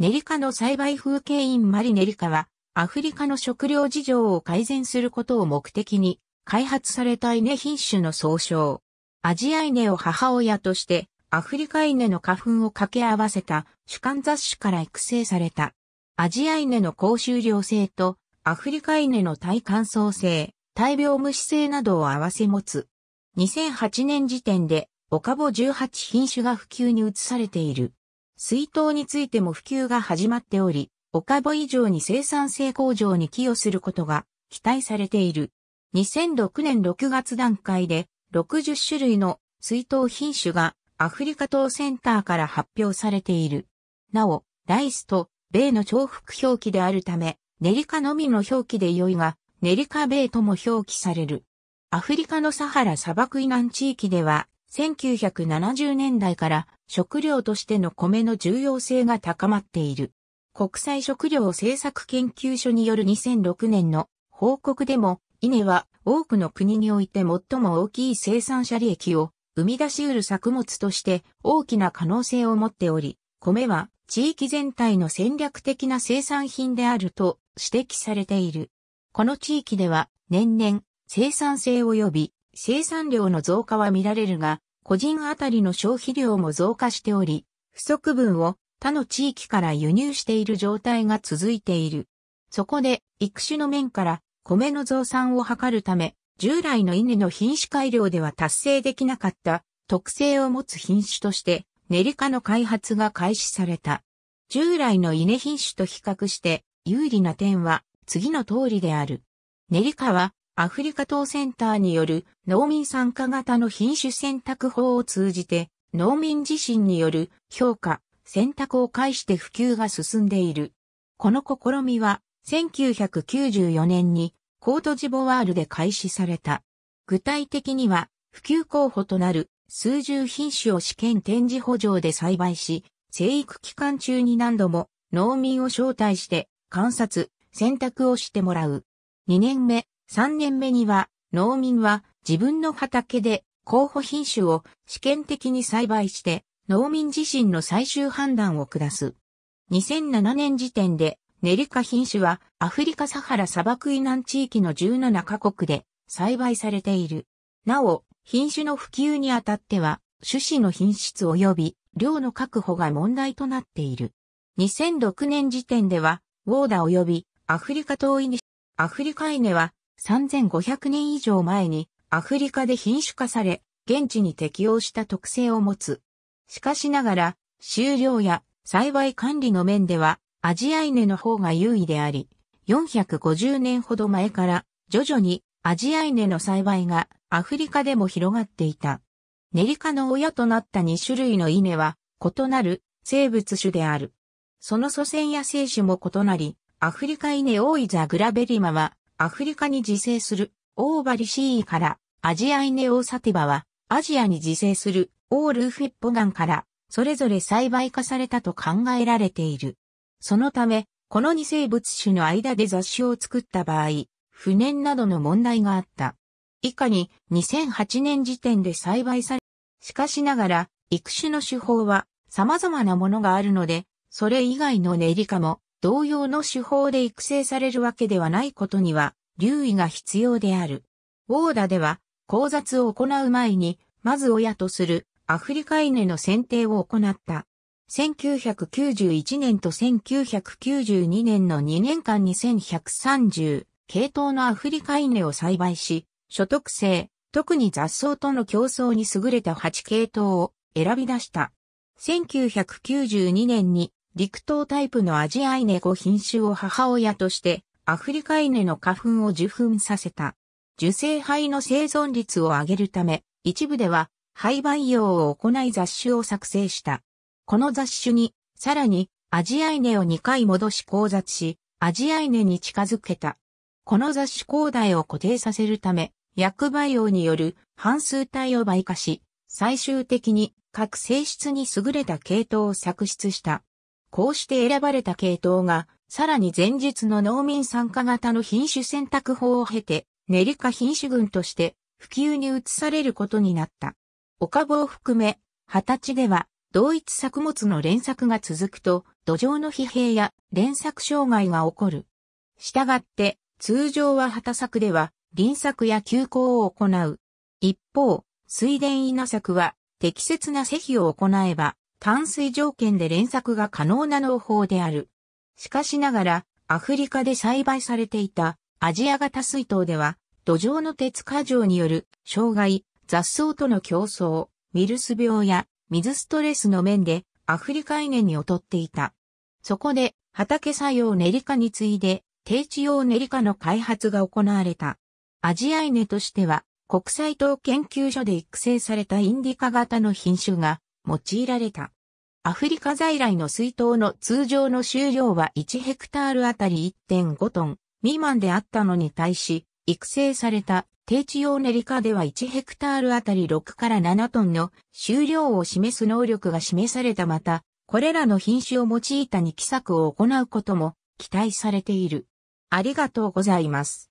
ネリカの栽培風景院マリネリカは、アフリカの食料事情を改善することを目的に、開発された稲品種の総称。アジア稲を母親として、アフリカ稲の花粉を掛け合わせた主観雑種から育成された。アジア稲の高収量性と、アフリカ稲の耐乾燥性、大病無視性などを合わせ持つ。2008年時点で、オカボ18品種が普及に移されている。水筒についても普及が始まっており、お株以上に生産性向上に寄与することが期待されている。2006年6月段階で60種類の水筒品種がアフリカ島センターから発表されている。なお、ライスと米の重複表記であるため、ネリカのみの表記で良いが、ネリカ米とも表記される。アフリカのサハラ砂漠以南地域では、1970年代から食料としての米の重要性が高まっている。国際食料政策研究所による2006年の報告でも、稲は多くの国において最も大きい生産者利益を生み出し得る作物として大きな可能性を持っており、米は地域全体の戦略的な生産品であると指摘されている。この地域では年々生産性及び生産量の増加は見られるが、個人あたりの消費量も増加しており、不足分を他の地域から輸入している状態が続いている。そこで、育種の面から米の増産を図るため、従来の稲の品種改良では達成できなかった特性を持つ品種として練りカの開発が開始された。従来の稲品種と比較して有利な点は次の通りである。練りカはアフリカ等センターによる農民参加型の品種選択法を通じて、農民自身による評価、選択を介して普及が進んでいる。この試みは、1994年にコートジボワールで開始された。具体的には、普及候補となる数十品種を試験展示補助で栽培し、生育期間中に何度も農民を招待して観察、選択をしてもらう。2年目、3年目には、農民は自分の畑で候補品種を試験的に栽培して、農民自身の最終判断を下す。2007年時点で、ネリカ品種はアフリカサハラ砂漠以南地域の17カ国で栽培されている。なお、品種の普及にあたっては、種子の品質及び量の確保が問題となっている。2006年時点では、ウォーダ及びアフリカ遠いに、アフリカイネは3500年以上前にアフリカで品種化され、現地に適応した特性を持つ。しかしながら、収量や栽培管理の面では、アジアイネの方が優位であり、450年ほど前から徐々にアジアイネの栽培がアフリカでも広がっていた。ネリカの親となった2種類の稲は異なる生物種である。その祖先や生種も異なり、アフリカ稲大いザグラベリマはアフリカに自生するオーバリシーからアジアイネオーサティバはアジアに自生するオールフィッポガンからそれぞれ栽培化されたと考えられている。そのため、この2生物種の間で雑種を作った場合、不燃などの問題があった。以下に2008年時点で栽培され、しかしながら、育種の手法は様々なものがあるので、それ以外の練りカも同様の手法で育成されるわけではないことには留意が必要である。ウォーダでは、交雑を行う前に、まず親とするアフリカ犬の選定を行った。1991年と1992年の2年間に1130系統のアフリカ犬を栽培し、所得性、特に雑草との競争に優れた8系統を選び出した。1992年に陸東タイプのアジアイネ5品種を母親としてアフリカイネの花粉を受粉させた。受精胚の生存率を上げるため、一部では肺培養を行い雑種を作成した。この雑種に、さらにアジアイネを2回戻し交雑し、アジアイネに近づけた。この雑種高台を固定させるため、薬培養による半数体を媒化し、最終的に各性質に優れた系統を作出した。こうして選ばれた系統が、さらに前日の農民参加型の品種選択法を経て、ネリカ品種群として普及に移されることになった。お株を含め、二十歳では、同一作物の連作が続くと、土壌の疲弊や連作障害が起こる。したがって、通常は畑作では、輪作や休耕を行う。一方、水田稲作は、適切な施肥を行えば、淡水条件で連作が可能な農法である。しかしながら、アフリカで栽培されていたアジア型水筒では、土壌の鉄過剰による障害、雑草との競争、ウイルス病や水ストレスの面でアフリカ稲に劣っていた。そこで畑作用ネリカに次いで低地用ネリカの開発が行われた。アジア稲としては国際糖研究所で育成されたインディカ型の品種が用いられた。アフリカ在来の水筒の通常の収量は1ヘクタールあたり1.5トン未満であったのに対し、育成された低地用ネリカでは1ヘクタールあたり6から7トンの収量を示す能力が示されたまた、これらの品種を用いた2期作を行うことも期待されている。ありがとうございます。